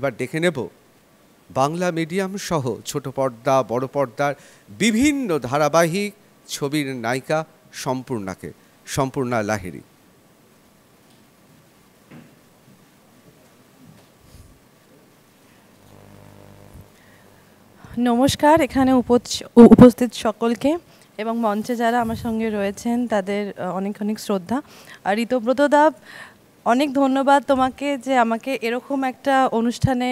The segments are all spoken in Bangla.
এবার দেখে নেব বাংলা মিডিয়াম সহ ছোট পর্দা বড় পর্দার বিভিন্ন ধারাবাহিক ছবির নায়িকা সম্পূর্ণাকে সম্পূর্ণা লাহিড়ী নমস্কার এখানে উপস্থিত সকলকে এবং মঞ্চে যারা আমার সঙ্গে রয়েছেন তাদের অনেক অনেক শ্রদ্ধা আর ঋতব্রত অনেক ধন্যবাদ তোমাকে যে আমাকে এরকম একটা অনুষ্ঠানে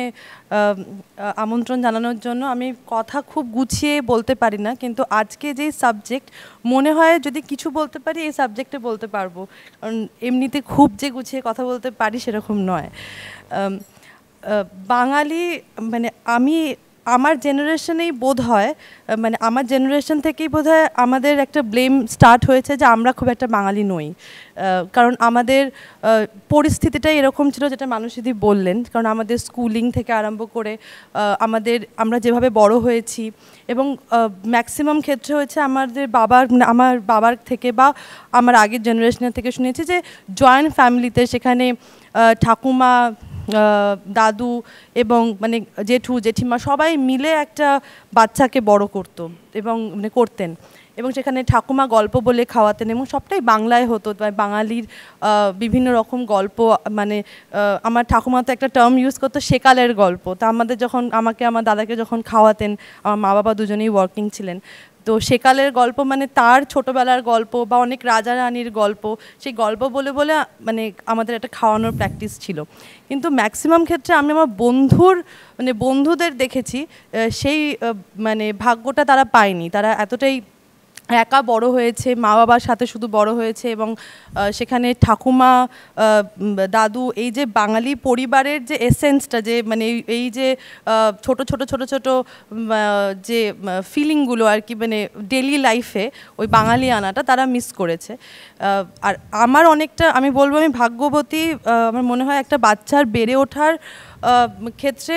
আমন্ত্রণ জানানোর জন্য আমি কথা খুব গুছিয়ে বলতে পারি না কিন্তু আজকে যে সাবজেক্ট মনে হয় যদি কিছু বলতে পারি এই সাবজেক্টে বলতে পারবো কারণ এমনিতে খুব যে গুছিয়ে কথা বলতে পারি সেরকম নয় বাঙালি মানে আমি আমার জেনারেশনেই বোধ হয় মানে আমার জেনারেশন থেকেই বোধ হয় আমাদের একটা ব্লেম স্টার্ট হয়েছে যে আমরা খুব একটা বাঙালি নই কারণ আমাদের পরিস্থিতিটাই এরকম ছিল যেটা মানুষ যদি বললেন কারণ আমাদের স্কুলিং থেকে আরম্ভ করে আমাদের আমরা যেভাবে বড় হয়েছি এবং ম্যাক্সিমাম ক্ষেত্রে হয়েছে আমাদের বাবার মানে আমার বাবার থেকে বা আমার আগের জেনারেশনের থেকে শুনেছি যে জয়েন্ট ফ্যামিলিতে সেখানে ঠাকুমা দাদু এবং মানে জেঠু জেঠিমা সবাই মিলে একটা বাচ্চাকে বড় করত এবং মানে করতেন এবং সেখানে ঠাকুমা গল্প বলে খাওয়াতেন এবং সবটাই বাংলায় হতো মানে বাঙালির বিভিন্ন রকম গল্প মানে আমার ঠাকুমা তো একটা টার্ম ইউজ করতো সেকালের গল্প তা আমাদের যখন আমাকে আমার দাদাকে যখন খাওয়াতেন আমার মা বাবা দুজনেই ওয়ার্কিং ছিলেন তো সেকালের গল্প মানে তার ছোটবেলার গল্প বা অনেক রাজা রানীর গল্প সেই গল্প বলে বলে মানে আমাদের একটা খাওয়ানোর প্র্যাকটিস ছিল কিন্তু ম্যাক্সিমাম ক্ষেত্রে আমি আমার বন্ধুর মানে বন্ধুদের দেখেছি সেই মানে ভাগ্যটা তারা পায়নি তারা এতটাই একা বড় হয়েছে মা বাবার সাথে শুধু বড় হয়েছে এবং সেখানে ঠাকুমা দাদু এই যে বাঙালি পরিবারের যে এসেন্সটা যে মানে এই যে ছোট ছোট ছোট ছোট যে ফিলিংগুলো আর কি মানে ডেলি লাইফে ওই বাঙালি আনাটা তারা মিস করেছে আর আমার অনেকটা আমি বলবো আমি ভাগ্যবতী আমার মনে হয় একটা বাচ্চার বেড়ে ওঠার ক্ষেত্রে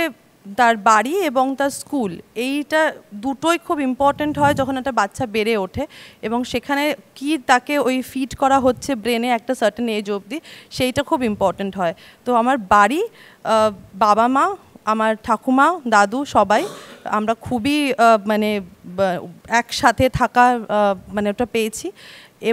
তার বাড়ি এবং তার স্কুল এইটা দুটোই খুব ইম্পর্ট্যান্ট হয় যখন একটা বাচ্চা বেড়ে ওঠে এবং সেখানে কি তাকে ওই ফিট করা হচ্ছে ব্রেনে একটা সার্টেন এজ অবধি সেইটা খুব ইম্পর্ট্যান্ট হয় তো আমার বাড়ি বাবা মা আমার ঠাকুমা দাদু সবাই আমরা খুবই মানে একসাথে থাকা মানে ওটা পেয়েছি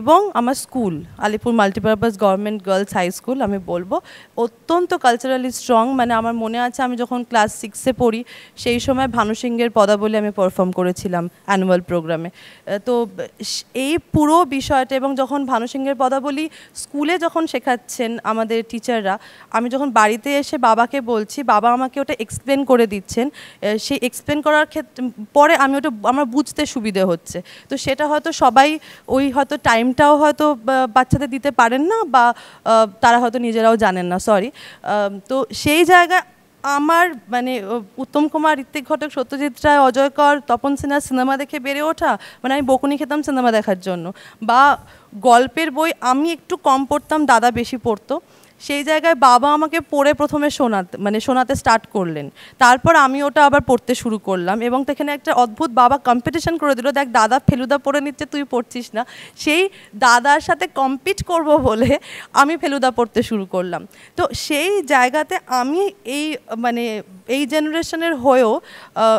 এবং আমার school Alipur multipurpose government girls high school আমি বলবো অত্যন্ত কালচারালি স্ট্রং মানে আমার মনে আছে আমি যখন ক্লাস সিক্সে পড়ি সেই সময় ভানুসিংহের পদাবলী আমি পারফর্ম করেছিলাম অ্যানুয়াল প্রোগ্রামে তো এই পুরো বিষয়টা এবং যখন ভানুসিংহের পদাবলী স্কুলে যখন শেখাচ্ছেন আমাদের টিচাররা আমি যখন বাড়িতে এসে বাবাকে বলছি বাবা আমাকে ওটা এক্সপ্লেন করে দিচ্ছেন সেই এক্সপ্লেন করার ক্ষেত্রে পরে আমি ওটা আমার বুঝতে সুবিধে হচ্ছে তো সেটা হয়তো সবাই ওই হয়তো টাইম টাইমটাও হয়তো বাচ্চাদের দিতে পারেন না বা তারা হয়তো নিজেরাও জানেন না সরি তো সেই জায়গায় আমার মানে উত্তম কুমার ঋত্বিক ঘটক সত্যজিৎ রায় অজয় কর তপন সিনহার সিনেমা দেখে বেড়ে ওঠা মানে আমি বকুনি খেতাম সিনেমা দেখার জন্য বা গল্পের বই আমি একটু কম পড়তাম দাদা বেশি পড়তো সেই জায়গায় বাবা আমাকে পড়ে প্রথমে শোনাতে মানে শোনাতে স্টার্ট করলেন তারপর আমি ওটা আবার পড়তে শুরু করলাম এবং সেখানে একটা অদ্ভুত বাবা কম্পিটিশন করে দিল দেখ দাদা ফেলুদা পড়ে নিচ্ছে তুই পড়ছিস না সেই দাদার সাথে কম্পিট করব বলে আমি ফেলুদা পড়তে শুরু করলাম তো সেই জায়গাতে আমি এই মানে এই জেনারেশনের হয়েও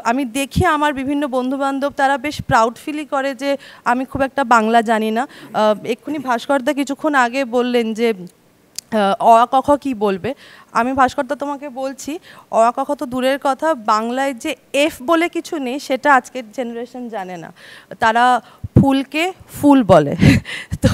আমি দেখি আমার বিভিন্ন বন্ধুবান্ধব তারা বেশ প্রাউড ফিলই করে যে আমি খুব একটা বাংলা জানি না এক্ষুনি ভাস্করদা কিছুক্ষণ আগে বললেন যে অ কখ কী বলবে আমি ভাস্করদা তোমাকে বলছি অ কখ তো দূরের কথা বাংলায় যে এফ বলে কিছু নেই সেটা আজকের জেনারেশন জানে না তারা ফুলকে ফুল বলে তো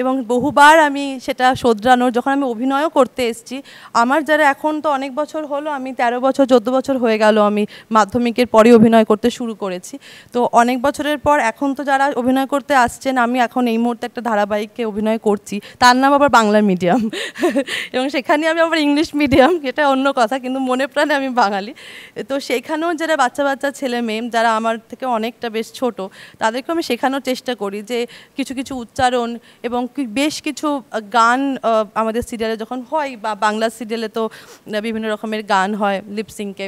এবং বহুবার আমি সেটা শোধরানোর যখন আমি অভিনয়ও করতে এসেছি আমার যারা এখন তো অনেক বছর হলো আমি ১৩ বছর ১৪ বছর হয়ে গেল আমি মাধ্যমিকের পরে অভিনয় করতে শুরু করেছি তো অনেক বছরের পর এখন তো যারা অভিনয় করতে আসছেন আমি এখন এই মুহূর্তে একটা ধারাবাহিককে অভিনয় করছি তার নাম আবার বাংলা মিডিয়াম এবং সেখানে আমি আবার ইংলিশ মিডিয়াম এটা অন্য কথা কিন্তু মনে প্রাণে আমি বাঙালি তো সেখানেও যারা বাচ্চা বাচ্চা ছেলে মেয়ে যারা আমার থেকে অনেকটা বেশ ছোট তাদেরকে আমি আমি শেখানোর চেষ্টা করি যে কিছু কিছু উচ্চারণ এবং বেশ কিছু গান আমাদের সিরিয়ালে যখন হয় বা বাংলা সিরিয়ালে তো বিভিন্ন রকমের গান হয় লিপসিংকে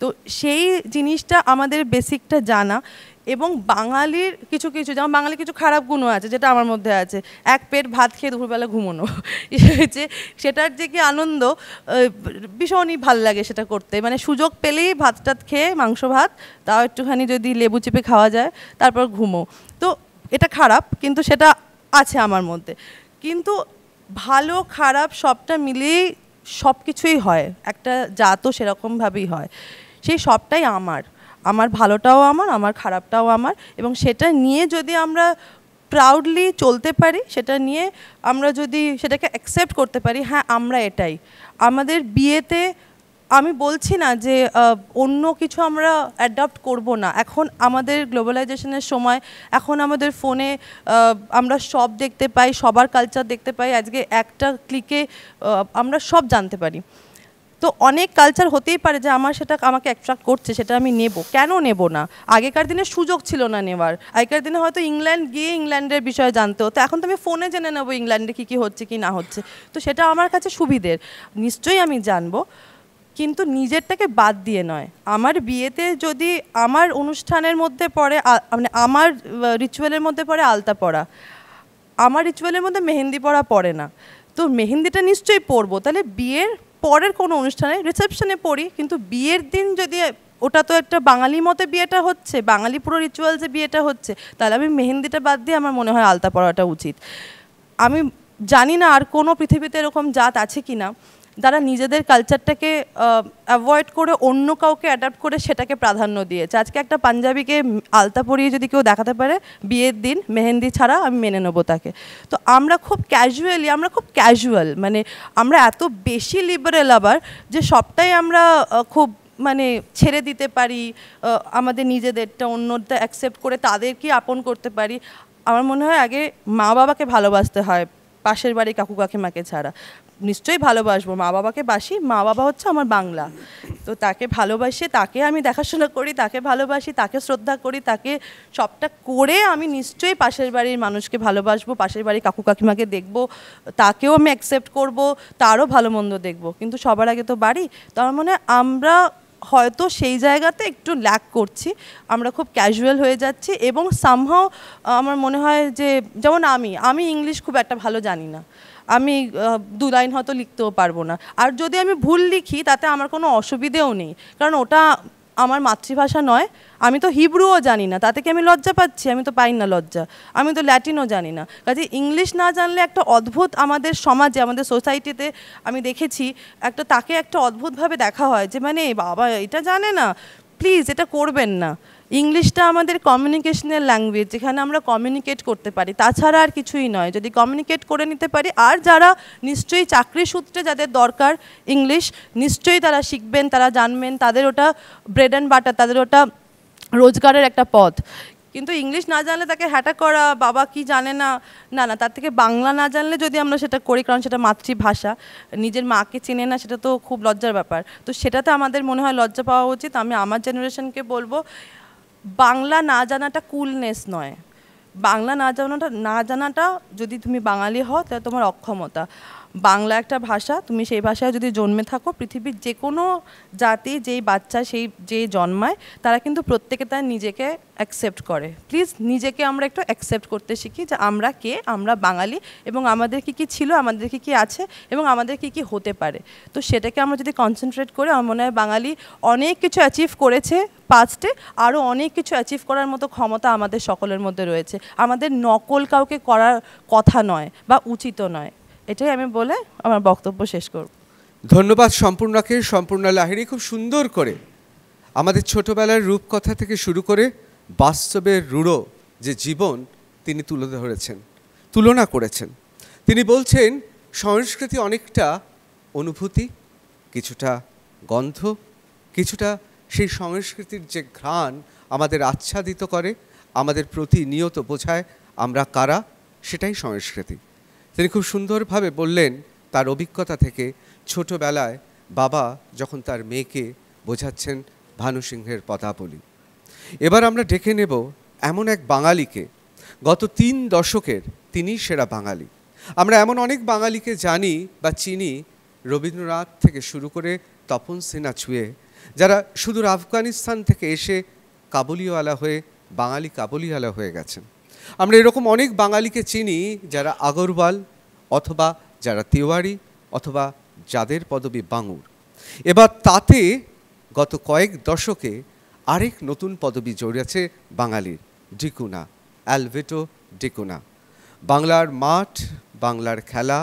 তো সেই জিনিসটা আমাদের বেসিকটা জানা এবং বাঙালির কিছু কিছু যেমন বাঙালির কিছু খারাপ গুণও আছে যেটা আমার মধ্যে আছে এক পেট ভাত খেয়ে দুপুরবেলা ঘুমোনো যে ইয়ে সেটার যে কি আনন্দ ভীষণই ভাল লাগে সেটা করতে মানে সুযোগ পেলেই ভাত টাত খেয়ে মাংস ভাত তাও একটুখানি যদি লেবু চেপে খাওয়া যায় তারপর ঘুমো তো এটা খারাপ কিন্তু সেটা আছে আমার মধ্যে কিন্তু ভালো খারাপ সবটা মিলিয়েই সব কিছুই হয় একটা জাতও সেরকমভাবেই হয় সেই সবটাই আমার আমার ভালোটাও আমার আমার খারাপটাও আমার এবং সেটা নিয়ে যদি আমরা প্রাউডলি চলতে পারি সেটা নিয়ে আমরা যদি সেটাকে অ্যাকসেপ্ট করতে পারি হ্যাঁ আমরা এটাই আমাদের বিয়েতে আমি বলছি না যে অন্য কিছু আমরা অ্যাডাপ্ট করব না এখন আমাদের গ্লোবালাইজেশনের সময় এখন আমাদের ফোনে আমরা সব দেখতে পাই সবার কালচার দেখতে পাই আজকে একটা ক্লিকে আমরা সব জানতে পারি তো অনেক কালচার হতেই পারে যে আমার সেটা আমাকে অ্যাট্রাক্ট করছে সেটা আমি নেব কেন নেব না আগেকার দিনে সুযোগ ছিল না নেওয়ার আগেকার দিনে হয়তো ইংল্যান্ড গিয়ে ইংল্যান্ডের বিষয়ে জানতে হতো এখন তো আমি ফোনে জেনে নেবো ইংল্যান্ডে কী কী হচ্ছে কি না হচ্ছে তো সেটা আমার কাছে সুবিধের নিশ্চয়ই আমি জানবো কিন্তু নিজেরটাকে বাদ দিয়ে নয় আমার বিয়েতে যদি আমার অনুষ্ঠানের মধ্যে পড়ে মানে আমার রিচুয়ালের মধ্যে পড়ে আলতা পড়া আমার রিচুয়ালের মধ্যে মেহেন্দি পড়া পড়ে না তো মেহেন্দিটা নিশ্চয়ই পরবো তাহলে বিয়ের পরের কোনো অনুষ্ঠানে রিসেপশনে পড়ি কিন্তু বিয়ের দিন যদি ওটা তো একটা বাঙালি মতে বিয়েটা হচ্ছে বাঙালি পুরো যে বিয়েটা হচ্ছে তাহলে আমি মেহেন্দিটা বাদ দিয়ে আমার মনে হয় আলতা পড়াটা উচিত আমি জানি না আর কোনো পৃথিবীতে এরকম জাত আছে কি না তারা নিজেদের কালচারটাকে অ্যাভয়েড করে অন্য কাউকে অ্যাডাপ্ট করে সেটাকে প্রাধান্য দিয়েছে আজকে একটা পাঞ্জাবিকে আলতা পরিয়ে যদি কেউ দেখাতে পারে বিয়ের দিন মেহেন্দি ছাড়া আমি মেনে নেবো তাকে তো আমরা খুব ক্যাজুয়ালি আমরা খুব ক্যাজুয়াল মানে আমরা এত বেশি লিবারেল আবার যে সবটাই আমরা খুব মানে ছেড়ে দিতে পারি আমাদের নিজেদেরটা অন্যটা অ্যাকসেপ্ট করে তাদেরকে আপন করতে পারি আমার মনে হয় আগে মা বাবাকে ভালোবাসতে হয় পাশের বাড়ি কাকু কাকিমাকে ছাড়া নিশ্চয়ই ভালোবাসবো মা বাবাকে বাসি মা বাবা হচ্ছে আমার বাংলা তো তাকে ভালোবাসে তাকে আমি দেখাশোনা করি তাকে ভালোবাসি তাকে শ্রদ্ধা করি তাকে সবটা করে আমি নিশ্চয়ই পাশের বাড়ির মানুষকে ভালোবাসবো পাশের বাড়ির কাকু কাকিমাকে দেখব তাকেও আমি অ্যাকসেপ্ট করবো তারও ভালো মন্দ দেখব কিন্তু সবার আগে তো বাড়ি তার মানে আমরা হয়তো সেই জায়গাতে একটু ল্যাক করছি আমরা খুব ক্যাজুয়াল হয়ে যাচ্ছি এবং সামহাও আমার মনে হয় যে যেমন আমি আমি ইংলিশ খুব একটা ভালো জানি না আমি দু লাইন হয়তো লিখতেও পারবো না আর যদি আমি ভুল লিখি তাতে আমার কোনো অসুবিধেও নেই কারণ ওটা আমার মাতৃভাষা নয় আমি তো হিব্রুও জানি না তাতে কি আমি লজ্জা পাচ্ছি আমি তো পাই না লজ্জা আমি তো ল্যাটিনও জানি না কাজে ইংলিশ না জানলে একটা অদ্ভুত আমাদের সমাজে আমাদের সোসাইটিতে আমি দেখেছি একটা তাকে একটা অদ্ভুতভাবে দেখা হয় যে মানে বাবা এটা জানে না প্লিজ এটা করবেন না ইংলিশটা আমাদের কমিউনিকেশনের ল্যাঙ্গুয়েজ যেখানে আমরা কমিউনিকেট করতে পারি তাছাড়া আর কিছুই নয় যদি কমিউনিকেট করে নিতে পারি আর যারা নিশ্চয়ই চাকরি সূত্রে যাদের দরকার ইংলিশ নিশ্চয়ই তারা শিখবেন তারা জানবেন তাদের ওটা ব্রেড অ্যান্ড বাটার তাদের ওটা রোজগারের একটা পথ কিন্তু ইংলিশ না জানলে তাকে হ্যাটা করা বাবা কি জানে না না না তার থেকে বাংলা না জানলে যদি আমরা সেটা করি কারণ সেটা মাতৃভাষা নিজের মাকে চেনে না সেটা তো খুব লজ্জার ব্যাপার তো সেটাতে আমাদের মনে হয় লজ্জা পাওয়া উচিত আমি আমার জেনারেশনকে বলবো বাংলা না জানাটা কুলনেস নয় বাংলা না জানাটা না জানাটা যদি তুমি বাঙালি হও তাহলে তোমার অক্ষমতা বাংলা একটা ভাষা তুমি সেই ভাষায় যদি জন্মে থাকো পৃথিবীর যে কোনো জাতি যেই বাচ্চা সেই যে জন্মায় তারা কিন্তু প্রত্যেকে তার নিজেকে অ্যাকসেপ্ট করে প্লিজ নিজেকে আমরা একটু অ্যাকসেপ্ট করতে শিখি যে আমরা কে আমরা বাঙালি এবং আমাদের কি কি ছিল আমাদের কি কি আছে এবং আমাদের কি কি হতে পারে তো সেটাকে আমরা যদি কনসেন্ট্রেট করে আমার মনে হয় বাঙালি অনেক কিছু অ্যাচিভ করেছে পাস্টে আরও অনেক কিছু অ্যাচিভ করার মতো ক্ষমতা আমাদের সকলের মধ্যে রয়েছে আমাদের নকল কাউকে করার কথা নয় বা উচিত নয় এটাই আমি বলে আমার বক্তব্য শেষ করব ধন্যবাদ সম্পূর্ণাকে সম্পূর্ণ লাহিড়ি খুব সুন্দর করে আমাদের ছোটবেলার রূপকথা থেকে শুরু করে বাস্তবের রূঢ় যে জীবন তিনি তুলে ধরেছেন তুলনা করেছেন তিনি বলছেন সংস্কৃতি অনেকটা অনুভূতি কিছুটা গন্ধ কিছুটা সেই সংস্কৃতির যে ঘ্রাণ আমাদের আচ্ছাদিত করে আমাদের প্রতিনিয়ত বোঝায় আমরা কারা সেটাই সংস্কৃতি তিনি খুব সুন্দরভাবে বললেন তার অভিজ্ঞতা থেকে ছোটবেলায় বাবা যখন তার মেয়েকে বোঝাচ্ছেন ভানু সিংহের পদাবলী এবার আমরা ডেকে নেব এমন এক বাঙালিকে গত তিন দশকের তিনি সেরা বাঙালি আমরা এমন অনেক বাঙালিকে জানি বা চিনি রবীন্দ্রনাথ থেকে শুরু করে তপন সিনহা ছুঁয়ে যারা সুদূর আফগানিস্তান থেকে এসে কাবুলিওয়ালা হয়ে বাঙালি কাবুলিওয়ালা হয়ে গেছেন আমরা এরকম অনেক বাঙালিকে চিনি যারা আগরওয়াল অথবা যারা তিওয়ারি অথবা যাদের পদবি বাঙুর এবার তাতে গত কয়েক দশকে আরেক নতুন পদবি জড়িয়েছে বাঙালির ডিকুনা অ্যালভেটো ডিকুনা বাংলার মাঠ বাংলার খেলা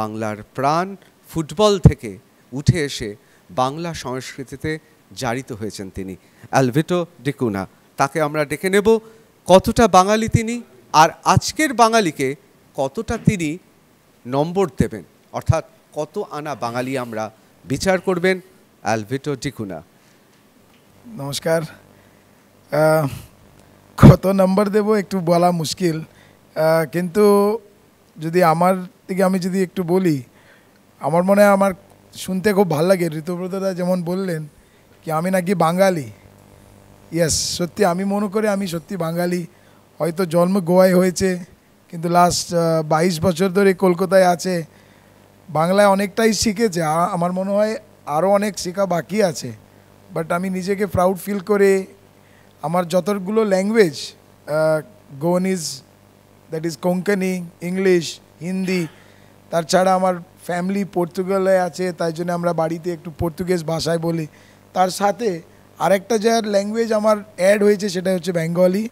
বাংলার প্রাণ ফুটবল থেকে উঠে এসে বাংলা সংস্কৃতিতে জারিত হয়েছেন তিনি অ্যালভেটো ডিকুনা তাকে আমরা ডেকে নেব কতটা বাঙালি তিনি আর আজকের বাঙালিকে কতটা তিনি নম্বর দেবেন অর্থাৎ কত আনা বাঙালি আমরা বিচার করবেন অ্যালভিটো ডিকুনা নমস্কার কত নম্বর দেব একটু বলা মুশকিল কিন্তু যদি আমার থেকে আমি যদি একটু বলি আমার মনে হয় আমার শুনতে খুব ভালো লাগে ঋতুব্রতদা যেমন বললেন কি আমি নাকি বাঙালি ইয়েস সত্যি আমি মনে করি আমি সত্যি বাঙালি হয়তো জন্ম গোয়ায় হয়েছে কিন্তু লাস্ট বাইশ বছর ধরে কলকাতায় আছে বাংলায় অনেকটাই শিখেছে আমার মনে হয় আরও অনেক শেখা বাকি আছে বাট আমি নিজেকে প্রাউড ফিল করে আমার যতগুলো language Goanese that is Konkani English Hindi তার ছাড়া আমার ফ্যামিলি পর্তুগালে আছে তাই জন্য আমরা বাড়িতে একটু পর্তুগিজ ভাষায় বলি তার সাথে আরেকটা যার ল্যাঙ্গুয়েজ আমার অ্যাড হয়েছে সেটা হচ্ছে বেঙ্গলি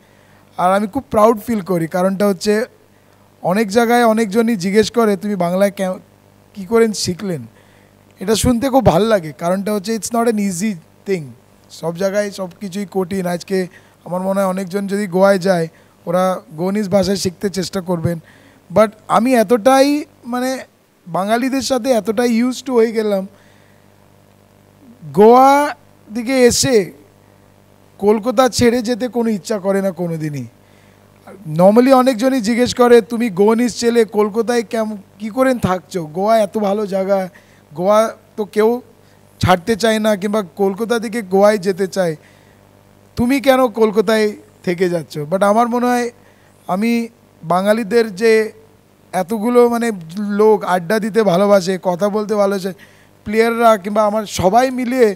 আর আমি খুব প্রাউড ফিল করি কারণটা হচ্ছে অনেক জায়গায় অনেকজনই জিজ্ঞেস করে তুমি বাংলায় কী করে শিখলেন এটা শুনতে খুব ভাল লাগে কারণটা হচ্ছে it's not an easy thing সব জায়গায় সব কিছুই কঠিন আজকে আমার মনে হয় অনেকজন যদি গোয়ায় যায় ওরা গণিস ভাষায় শিখতে চেষ্টা করবেন বাট আমি এতটাই মানে বাঙালিদের সাথে এতটাই ইউজ টু হয়ে গেলাম গোয়া দিকে এসে কলকাতা ছেড়ে যেতে কোনো ইচ্ছা করে না কোনো দিনই নর্মালি অনেকজনই জিজ্ঞেস করে তুমি গোয়ানিস ছেলে কলকাতায় কেমন কী করেন থাকছো গোয়া এত ভালো জায়গা গোয়া তো কেউ ছাড়তে চায় না কিংবা কলকাতা থেকে গোয়ায় যেতে চায় তুমি কেন কলকাতায় থেকে যাচ্ছ বাট আমার মনে হয় আমি বাঙালিদের যে এতগুলো মানে লোক আড্ডা দিতে ভালোবাসে কথা বলতে ভালোবাসে প্লেয়াররা কিংবা আমার সবাই মিলিয়ে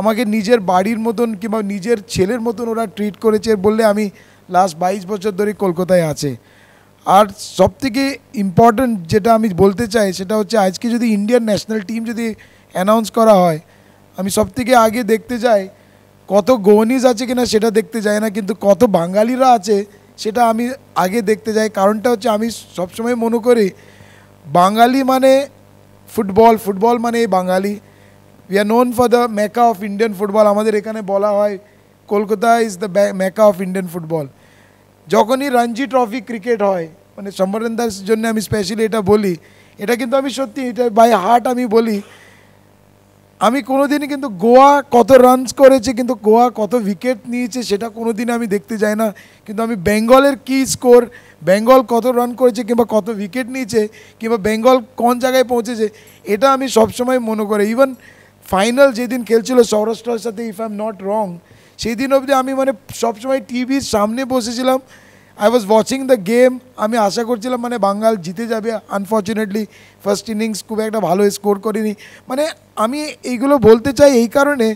আমাকে নিজের বাড়ির মতন কিংবা নিজের ছেলের মতন ওরা ট্রিট করেছে বললে আমি লাস্ট বাইশ বছর ধরে কলকাতায় আছে আর সবথেকে ইম্পর্ট্যান্ট যেটা আমি বলতে চাই সেটা হচ্ছে আজকে যদি ইন্ডিয়ান ন্যাশনাল টিম যদি অ্যানাউন্স করা হয় আমি সবথেকে আগে দেখতে যাই কত গোয়ানিজ আছে কিনা সেটা দেখতে যাই না কিন্তু কত বাঙালিরা আছে সেটা আমি আগে দেখতে যাই কারণটা হচ্ছে আমি সবসময় মনে করি বাঙালি মানে ফুটবল ফুটবল মানে Bangali we are known for the mecca of Indian football আমাদের এখানে বলা হয় Kolkata is the mecca of Indian football যখনই রঞ্জি ট্রফি ক্রিকেট হয় মানে সম্বরণ দাস জন্য আমি স্পেশালি এটা বলি এটা কিন্তু আমি সত্যি এটা বাই হার্ট আমি বলি আমি কোনোদিনই কিন্তু গোয়া কত রানস করেছে কিন্তু গোয়া কত উইকেট নিয়েছে সেটা কোনোদিন আমি দেখতে যাই না কিন্তু আমি বেঙ্গলের কী স্কোর বেঙ্গল কত রান করেছে কিংবা কত উইকেট নিয়েছে কিংবা বেঙ্গল কোন জায়গায় পৌঁছেছে এটা আমি সবসময় মনে করি ইভেন ফাইনাল যেদিন খেলছিল সৌরাষ্ট্রের সাথে if I am not wrong সেই দিন অবধি আমি মানে সবসময় টিভির সামনে বসেছিলাম I was watching the game আমি আশা করছিলাম মানে বাঙ্গাল জিতে যাবে আনফর্চুনেটলি ফার্স্ট ইনিংস খুব একটা ভালো স্কোর করিনি মানে আমি এইগুলো বলতে চাই এই কারণে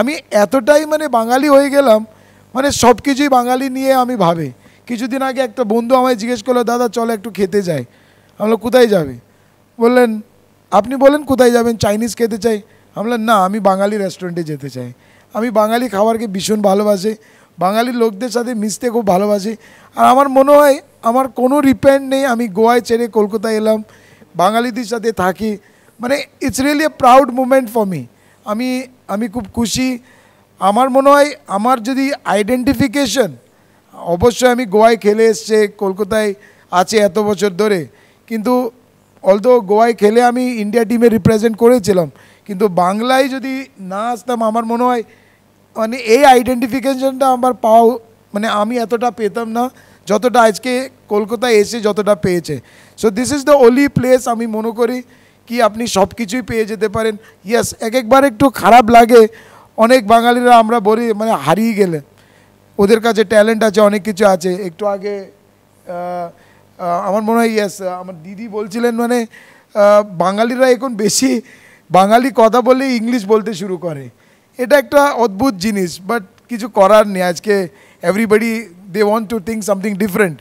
আমি এতটাই মানে বাঙালি হয়ে গেলাম মানে সব কিছুই বাঙালি নিয়ে আমি ভাবে কিছুদিন আগে একটা বন্ধু আমায় জিজ্ঞেস করলো দাদা চলো একটু খেতে যাই আমরা কোথায় যাবে বললেন আপনি বলেন কোথায় যাবেন চাইনিজ খেতে চাই আমি বললাম না আমি বাঙালি রেস্টুরেন্টে যেতে চাই আমি বাঙালি খাবারকে ভীষণ ভালোবাসি বাঙালির লোকদের সাথে মিশতে খুব ভালোবাসি আর আমার মনে হয় আমার কোনো রিপেন্ট নেই আমি গোয়ায় ছেড়ে কলকাতায় এলাম বাঙালিদের সাথে থাকি মানে it's really a proud moment for me আমি আমি খুব খুশি আমার মনে হয় আমার যদি আইডেন্টিফিকেশন অবশ্যই আমি গোয়ায় খেলে এসছে কলকাতায় আছে এত বছর ধরে কিন্তু অলদো গোয়ায় খেলে আমি ইন্ডিয়া টিমে রিপ্রেজেন্ট করেছিলাম কিন্তু বাংলায় যদি না আসতাম আমার মনে হয় মানে এই আইডেন্টিফিকেশনটা আমার পাও মানে আমি এতটা পেতাম না যতটা আজকে কলকাতায় এসে যতটা পেয়েছে so this is the holy place আমি মনে করি কি আপনি সব কিছুই পেয়ে যেতে পারেন ইয়াস এক একবার একটু খারাপ লাগে অনেক বাঙালিরা আমরা বলি মানে হারিয়ে গেলে ওদের কাছে ট্যালেন্ট আছে অনেক কিছু আছে একটু আগে আমার মনে হয় ইয়াস আমার দিদি বলছিলেন মানে বাঙালিরা এখন বেশি বাঙালি কথা বলে ইংলিশ বলতে শুরু করে এটা একটা অদ্ভুত জিনিস বাট কিছু করার নেই আজকে everybody they want to think something different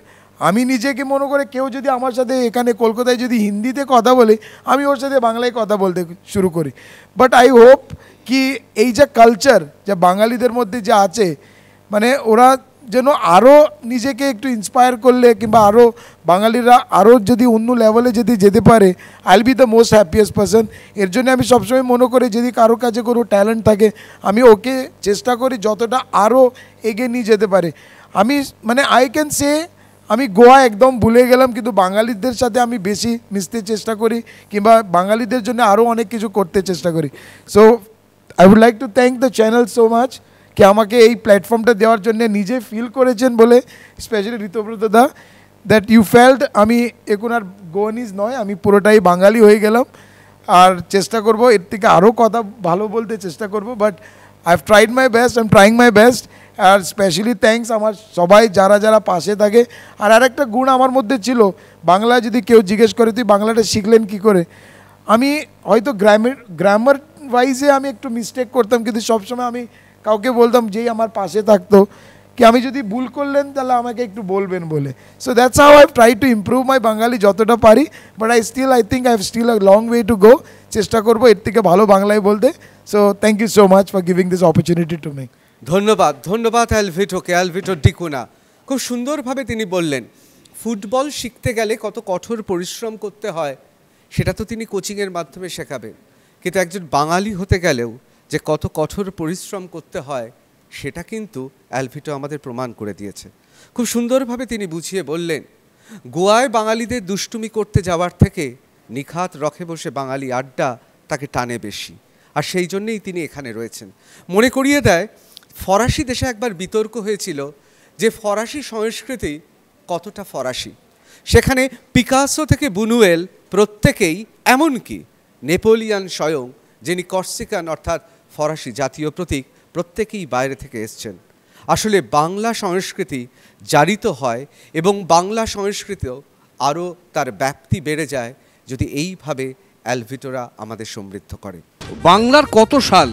আমি নিজেকে মনে করে কেউ যদি আমার সাথে এখানে কলকাতায় যদি হিন্দিতে কথা বলে আমি ওর সাথে বাংলায় কথা বলতে শুরু করি বাট আই হোপ কি এই যে কালচার যা বাঙালিদের মধ্যে যে আছে মানে ওরা যেন আরও নিজেকে একটু ইন্সপায়ার করলে কিংবা আরও বাঙালিরা আরও যদি অন্য লেভেলে যদি যেতে পারে I'll be the most happiest person এর জন্য আমি সবসময় মনে করি যদি কারো কাছে কোনো ট্যালেন্ট থাকে আমি ওকে চেষ্টা করি যতটা আরও এগিয়ে নিয়ে যেতে পারে আমি মানে আই ক্যান সে আমি গোয়া একদম ভুলে গেলাম কিন্তু বাঙালিদের সাথে আমি বেশি মিশতে চেষ্টা করি কিংবা বাঙালিদের জন্য আরও অনেক কিছু করতে চেষ্টা করি so I would like to thank the channel so much কে আমাকে এই প্ল্যাটফর্মটা দেওয়ার জন্য নিজে ফিল করেছেন বলে specially the that you felt আমি এখন আর গোয়ানিজ নয় আমি পুরোটাই বাঙালি হয়ে গেলাম আর চেষ্টা করব এর থেকে আরও কথা ভালো বলতে চেষ্টা করব but I have tried my best I am trying my best আর স্পেশালি থ্যাংকস আমার সবাই যারা যারা পাশে থাকে আর আরেকটা গুণ আমার মধ্যে ছিল বাংলা যদি কেউ জিজ্ঞেস করে তুই বাংলাটা শিখলেন কি করে আমি হয়তো গ্রামের গ্রামার ওয়াইজে আমি একটু মিস্টেক করতাম কিন্তু সবসময় আমি কাউকে বলতাম যেই আমার পাশে থাকতো কি আমি যদি ভুল করলেন তাহলে আমাকে একটু বলবেন বলে so that's how I try to improve my Bangali যতটা পারি but I still I think I have still a long way to go চেষ্টা করবো এর থেকে ভালো বাংলায় বলতে so thank you so much for giving this opportunity to me ধন্যবাদ ধন্যবাদ অ্যালভিটোকে অ্যালভিটো ডিকুনা খুব সুন্দরভাবে তিনি বললেন ফুটবল শিখতে গেলে কত কঠোর পরিশ্রম করতে হয় সেটা তো তিনি কোচিংয়ের মাধ্যমে শেখাবেন কিন্তু একজন বাঙালি হতে গেলেও যে কত কঠোর পরিশ্রম করতে হয় সেটা কিন্তু অ্যালভিটো আমাদের প্রমাণ করে দিয়েছে খুব সুন্দরভাবে তিনি বুঝিয়ে বললেন গোয়ায় বাঙালিদের দুষ্টুমি করতে যাওয়ার থেকে নিখাত রখে বসে বাঙালি আড্ডা তাকে টানে বেশি আর সেই জন্যেই তিনি এখানে রয়েছেন মনে করিয়ে দেয় ফরাসি দেশে একবার বিতর্ক হয়েছিল যে ফরাসি সংস্কৃতি কতটা ফরাসি সেখানে পিকাসো থেকে বুনুয়েল প্রত্যেকেই এমনকি নেপোলিয়ান স্বয়ং যিনি কর্সিকান অর্থাৎ ফরাসি জাতীয় প্রতীক প্রত্যেকেই বাইরে থেকে এসছেন আসলে বাংলা সংস্কৃতি জারিত হয় এবং বাংলা সংস্কৃতিও আরও তার ব্যাপ্তি বেড়ে যায় যদি এইভাবে অ্যালভিটোরা আমাদের সমৃদ্ধ করে বাংলার কত সাল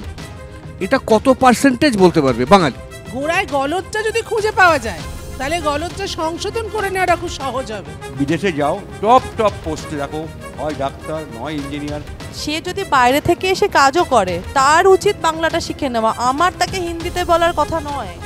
এটা কত পার্সেন্টেজ বলতে পারবে বাঙালি ঘোড়ায় গলদটা যদি খুঁজে পাওয়া যায় তাহলে গলতটা সংশোধন করে নেওয়াটা খুব সহজ হবে বিদেশে যাও টপ টপ পোস্টে দেখো হয় ডাক্তার নয় ইঞ্জিনিয়ার সে যদি বাইরে থেকে এসে কাজও করে তার উচিত বাংলাটা শিখে নেওয়া আমার তাকে হিন্দিতে বলার কথা নয়